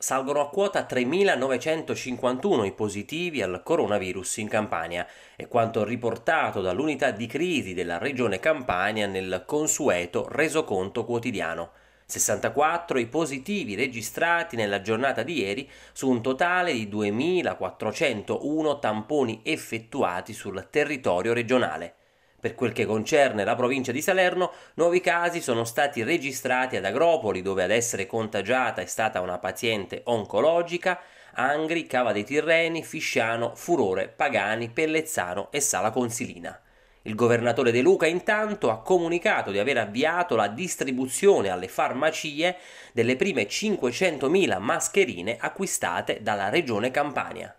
Salgono a quota 3.951 i positivi al coronavirus in Campania, è quanto riportato dall'unità di crisi della regione Campania nel consueto resoconto quotidiano. 64 i positivi registrati nella giornata di ieri su un totale di 2.401 tamponi effettuati sul territorio regionale. Per quel che concerne la provincia di Salerno, nuovi casi sono stati registrati ad Agropoli, dove ad essere contagiata è stata una paziente oncologica, Angri, Cava dei Tirreni, Fisciano, Furore, Pagani, Pellezzano e Sala Consilina. Il governatore De Luca intanto ha comunicato di aver avviato la distribuzione alle farmacie delle prime 500.000 mascherine acquistate dalla Regione Campania.